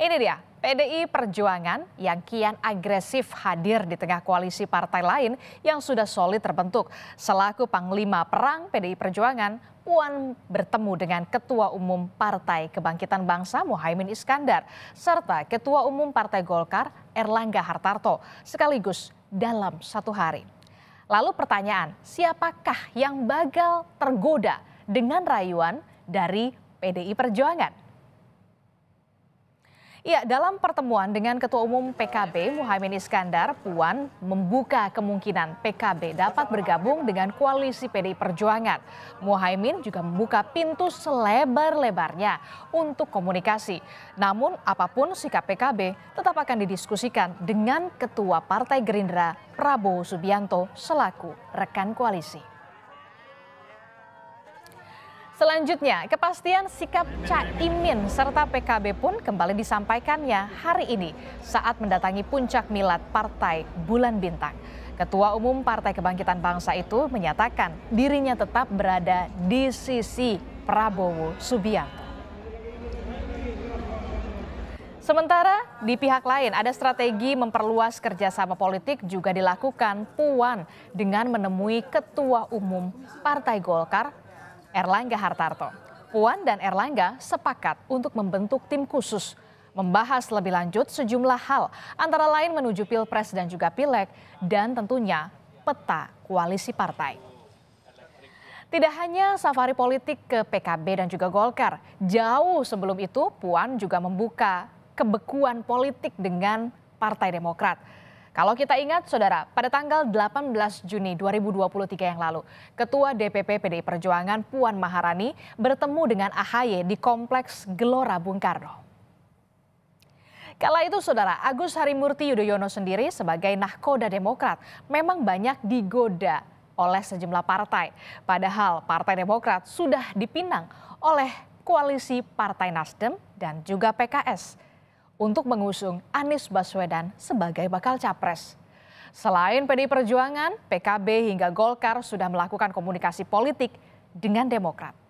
Ini dia, PDI Perjuangan yang kian agresif hadir di tengah koalisi partai lain yang sudah solid terbentuk. Selaku Panglima Perang PDI Perjuangan, Puan bertemu dengan Ketua Umum Partai Kebangkitan Bangsa Mohaimin Iskandar serta Ketua Umum Partai Golkar Erlangga Hartarto sekaligus dalam satu hari. Lalu pertanyaan, siapakah yang bagal tergoda dengan rayuan dari PDI Perjuangan? Ya, dalam pertemuan dengan Ketua Umum PKB Muhaimin Iskandar, Puan membuka kemungkinan PKB dapat bergabung dengan koalisi PDI Perjuangan. Muhaimin juga membuka pintu selebar-lebarnya untuk komunikasi. Namun, apapun sikap PKB tetap akan didiskusikan dengan Ketua Partai Gerindra Prabowo Subianto selaku rekan koalisi. Selanjutnya, kepastian sikap Cak Imin serta PKB pun kembali disampaikannya hari ini saat mendatangi puncak milad Partai Bulan Bintang. Ketua Umum Partai Kebangkitan Bangsa itu menyatakan dirinya tetap berada di sisi Prabowo Subianto. Sementara di pihak lain ada strategi memperluas kerjasama politik juga dilakukan Puan dengan menemui Ketua Umum Partai Golkar Erlangga Hartarto. Puan dan Erlangga sepakat untuk membentuk tim khusus membahas lebih lanjut sejumlah hal antara lain menuju Pilpres dan juga Pileg dan tentunya peta koalisi partai. Tidak hanya safari politik ke PKB dan juga Golkar, jauh sebelum itu Puan juga membuka kebekuan politik dengan Partai Demokrat. Kalau kita ingat, Saudara, pada tanggal 18 Juni 2023 yang lalu, Ketua DPP PDI Perjuangan Puan Maharani bertemu dengan AHY di Kompleks Gelora Bung Karno. Kala itu Saudara, Agus Harimurti Yudhoyono sendiri sebagai nahkoda Demokrat memang banyak digoda oleh sejumlah partai. Padahal Partai Demokrat sudah dipinang oleh koalisi Partai Nasdem dan juga PKS untuk mengusung Anies Baswedan sebagai bakal capres. Selain PDI Perjuangan, PKB hingga Golkar sudah melakukan komunikasi politik dengan Demokrat.